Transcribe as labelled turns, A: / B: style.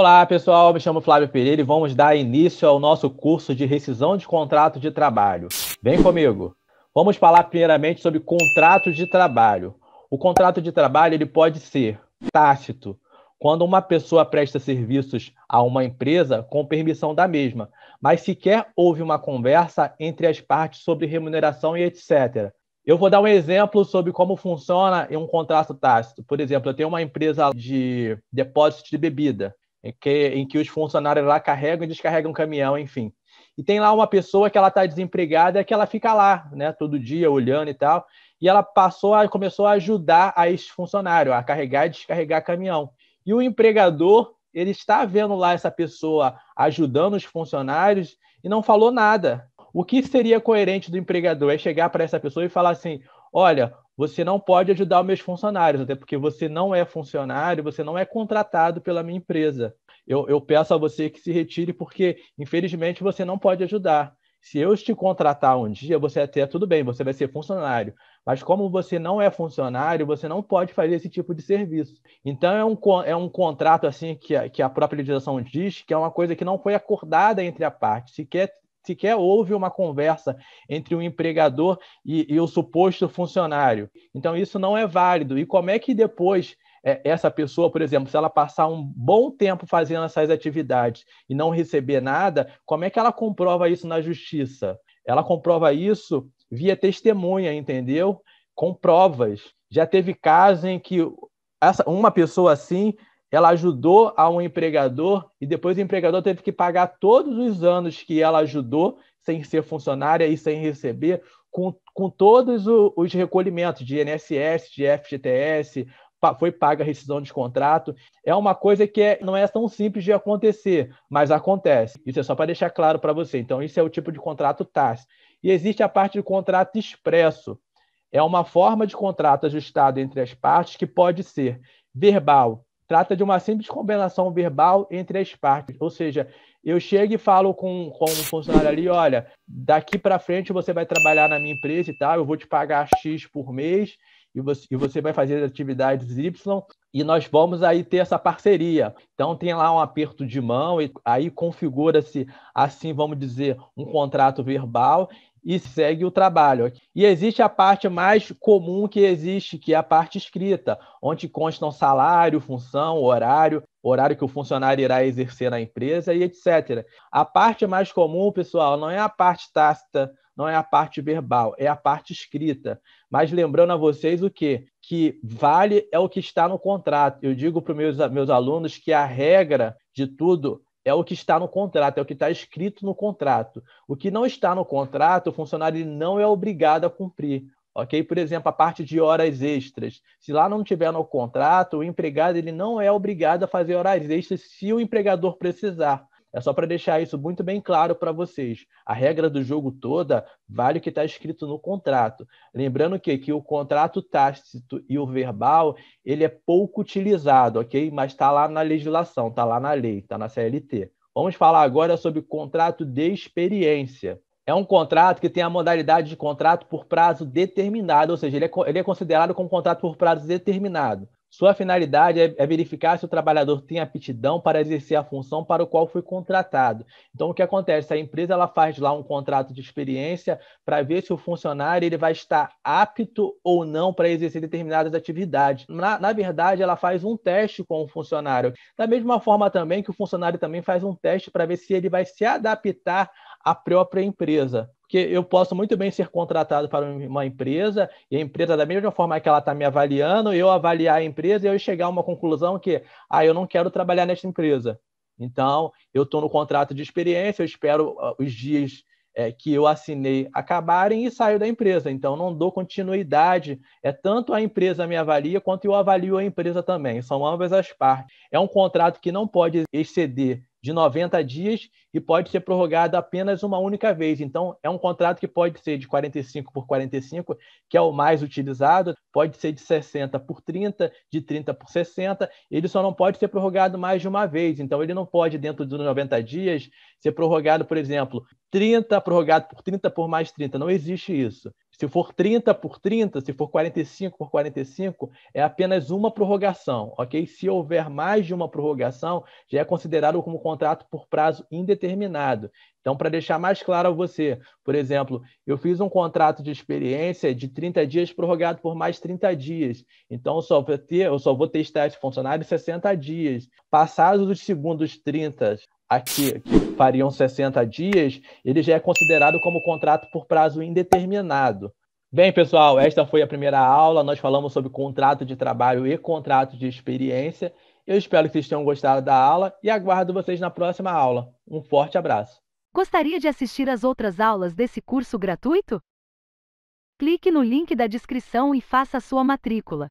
A: Olá, pessoal. Me chamo Flávio Pereira e vamos dar início ao nosso curso de rescisão de contrato de trabalho. Vem comigo. Vamos falar primeiramente sobre contrato de trabalho. O contrato de trabalho ele pode ser tácito, quando uma pessoa presta serviços a uma empresa com permissão da mesma, mas sequer houve uma conversa entre as partes sobre remuneração e etc. Eu vou dar um exemplo sobre como funciona um contrato tácito. Por exemplo, eu tenho uma empresa de depósito de bebida em é que, em que os funcionários lá carregam e descarregam caminhão, enfim. E tem lá uma pessoa que ela está desempregada, que ela fica lá, né, todo dia olhando e tal. E ela passou a, começou a ajudar a esse funcionário a carregar e descarregar caminhão. E o empregador, ele está vendo lá essa pessoa ajudando os funcionários e não falou nada. O que seria coerente do empregador é chegar para essa pessoa e falar assim: olha, você não pode ajudar os meus funcionários, até porque você não é funcionário, você não é contratado pela minha empresa. Eu, eu peço a você que se retire, porque infelizmente você não pode ajudar. Se eu te contratar um dia, você até tudo bem, você vai ser funcionário. Mas como você não é funcionário, você não pode fazer esse tipo de serviço. Então é um, é um contrato assim que a, que a própria legislação diz que é uma coisa que não foi acordada entre a parte, sequer sequer houve uma conversa entre o empregador e, e, o suposto funcionário. Então, isso não é válido. E como é que depois é, essa pessoa, por exemplo, se ela passar um bom tempo fazendo essas atividades e não receber nada, como é que ela comprova isso na justiça? Ela comprova isso via testemunha, entendeu? Com provas. Já teve casos em que essa, uma pessoa assim ela ajudou a um empregador e depois o empregador teve que pagar todos os anos que ela ajudou, sem ser funcionária e sem receber, com, com todos os recolhimentos de INSS, de FGTS, foi paga a rescisão de contrato. É uma coisa que é, não é tão simples de acontecer, mas acontece. Isso é só para deixar claro para você. Então, isso é o tipo de contrato TAS. E existe a parte de contrato expresso. É uma forma de contrato ajustado entre as partes que pode ser verbal, Trata de uma simples combinação verbal entre as partes. Ou seja, eu chego e falo com, com um funcionário ali: olha, daqui para frente você vai trabalhar na minha empresa e tal, eu vou te pagar X por mês e você, e você vai fazer atividades Y e nós vamos aí ter essa parceria. Então tem lá um aperto de mão e aí configura-se assim, vamos dizer, um contrato verbal e segue o trabalho. E existe a parte mais comum que existe, que é a parte escrita, onde constam salário, função, horário, horário que o funcionário irá exercer na empresa e etc. A parte mais comum, pessoal, não é a parte tácita, não é a parte verbal, é a parte escrita. Mas lembrando a vocês o quê? Que vale é o que está no contrato. Eu digo para os meus, meus alunos que a regra de tudo é o que está no contrato, é o que está escrito no contrato. O que não está no contrato, o funcionário não é obrigado a cumprir. Ok? Por exemplo, a parte de horas extras. Se lá não tiver no contrato, o empregado ele não é obrigado a fazer horas extras se o empregador precisar. É só para deixar isso muito bem claro para vocês. A regra do jogo toda vale o que está escrito no contrato. Lembrando que, que o contrato tácito e o verbal ele é pouco utilizado, ok? Mas está lá na legislação, está lá na lei, está na CLT. Vamos falar agora sobre contrato de experiência. É um contrato que tem a modalidade de contrato por prazo determinado, ou seja, ele é, ele é considerado como contrato por prazo determinado. Sua finalidade é, é, verificar se o trabalhador tem aptidão para exercer a função para o qual foi contratado. Então, o que acontece? A empresa ela faz lá um contrato de experiência para ver se o funcionário ele vai estar apto ou não para exercer determinadas atividades. Na, na verdade, ela faz um teste com o funcionário. Da mesma forma também que o funcionário também faz um teste para ver se ele vai se adaptar a própria empresa. Porque eu posso muito bem ser contratado para uma empresa, e a empresa, da mesma forma que ela está me avaliando, eu avaliar a empresa e eu chegar a uma conclusão que, ah, eu não quero trabalhar nesta empresa. Então, eu estou no contrato de experiência, eu espero ah, os dias é, que eu assinei acabarem e saio da empresa. Então, não dou continuidade. É tanto a empresa me avalia quanto eu avalio a empresa também. São ambas as partes. É um contrato que não pode exceder de 90 dias e pode ser prorrogado apenas uma única vez. Então, é um contrato que pode ser de 45 por 45, que é o mais utilizado, pode ser de 60 por 30, de 30 por 60, ele só não pode ser prorrogado mais de uma vez. Então, ele não pode, dentro dos 90 dias, ser prorrogado, por exemplo, 30 prorrogado por 30 por mais 30. Não existe isso. Se for 30 por 30, se for 45 por 45, é apenas uma prorrogação, ok? Se houver mais de uma prorrogação, já é considerado como contrato por prazo indeterminado. Então, para deixar mais claro a você, por exemplo, eu fiz um contrato de experiência de 30 dias prorrogado por mais 30 dias. Então, só vou ter, eu só vou testar esse funcionário 60 dias. Passados os segundos 30, aqui que fariam 60 dias, ele já é considerado como contrato por prazo indeterminado. Bem, pessoal, esta foi a primeira aula. Nós falamos sobre contrato de trabalho e contrato de experiência. Eu espero que vocês tenham gostado da aula e aguardo vocês na próxima aula. Um forte abraço. Gostaria de assistir às outras aulas desse curso gratuito? Clique no link da descrição e faça sua matrícula.